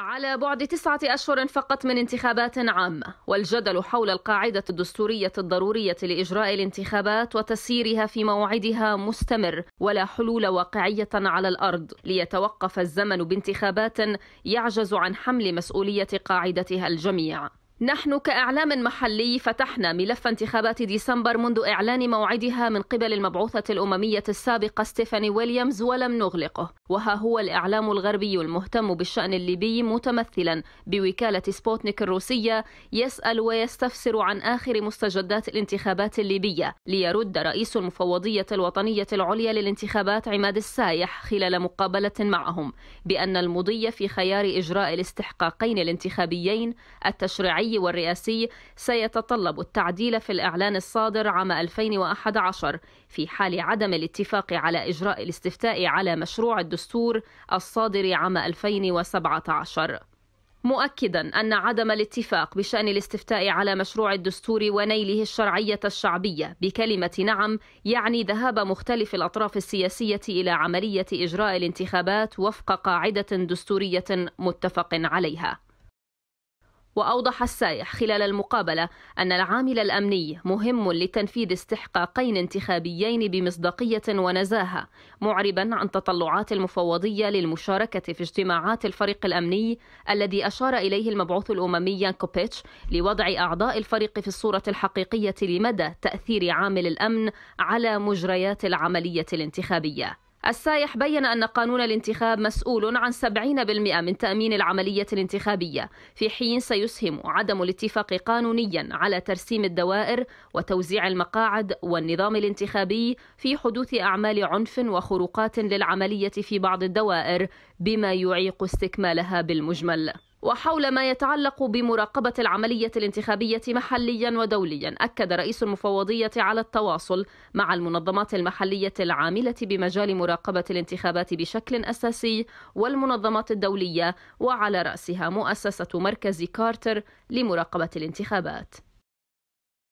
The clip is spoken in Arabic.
على بعد تسعة أشهر فقط من انتخابات عامة والجدل حول القاعدة الدستورية الضرورية لإجراء الانتخابات وتسييرها في موعدها مستمر ولا حلول واقعية على الأرض ليتوقف الزمن بانتخابات يعجز عن حمل مسؤولية قاعدتها الجميع نحن كإعلام محلي فتحنا ملف انتخابات ديسمبر منذ إعلان موعدها من قبل المبعوثة الأممية السابقة ستيفاني ويليامز ولم نغلقه وها هو الإعلام الغربي المهتم بالشأن الليبي متمثلا بوكالة سبوتنيك الروسية يسأل ويستفسر عن آخر مستجدات الانتخابات الليبية ليرد رئيس المفوضية الوطنية العليا للانتخابات عماد السايح خلال مقابلة معهم بأن المضي في خيار إجراء الاستحقاقين الانتخابيين التشريعي الإداري والرئاسي سيتطلب التعديل في الإعلان الصادر عام 2011 في حال عدم الاتفاق على إجراء الاستفتاء على مشروع الدستور الصادر عام 2017 مؤكدا ان عدم الاتفاق بشان الاستفتاء على مشروع الدستور ونيله الشرعيه الشعبيه بكلمه نعم يعني ذهاب مختلف الاطراف السياسيه الى عمليه اجراء الانتخابات وفق قاعده دستوريه متفق عليها وأوضح السايح خلال المقابلة أن العامل الأمني مهم لتنفيذ استحقاقين انتخابيين بمصداقية ونزاهة معربا عن تطلعات المفوضية للمشاركة في اجتماعات الفريق الأمني الذي أشار إليه المبعوث الأممي يانكوبيتش لوضع أعضاء الفريق في الصورة الحقيقية لمدى تأثير عامل الأمن على مجريات العملية الانتخابية السايح بين أن قانون الانتخاب مسؤول عن 70% من تأمين العملية الانتخابية في حين سيسهم عدم الاتفاق قانونيا على ترسيم الدوائر وتوزيع المقاعد والنظام الانتخابي في حدوث أعمال عنف وخروقات للعملية في بعض الدوائر بما يعيق استكمالها بالمجمل وحول ما يتعلق بمراقبة العملية الانتخابية محليا ودوليا أكد رئيس المفوضية على التواصل مع المنظمات المحلية العاملة بمجال مراقبة الانتخابات بشكل أساسي والمنظمات الدولية وعلى رأسها مؤسسة مركز كارتر لمراقبة الانتخابات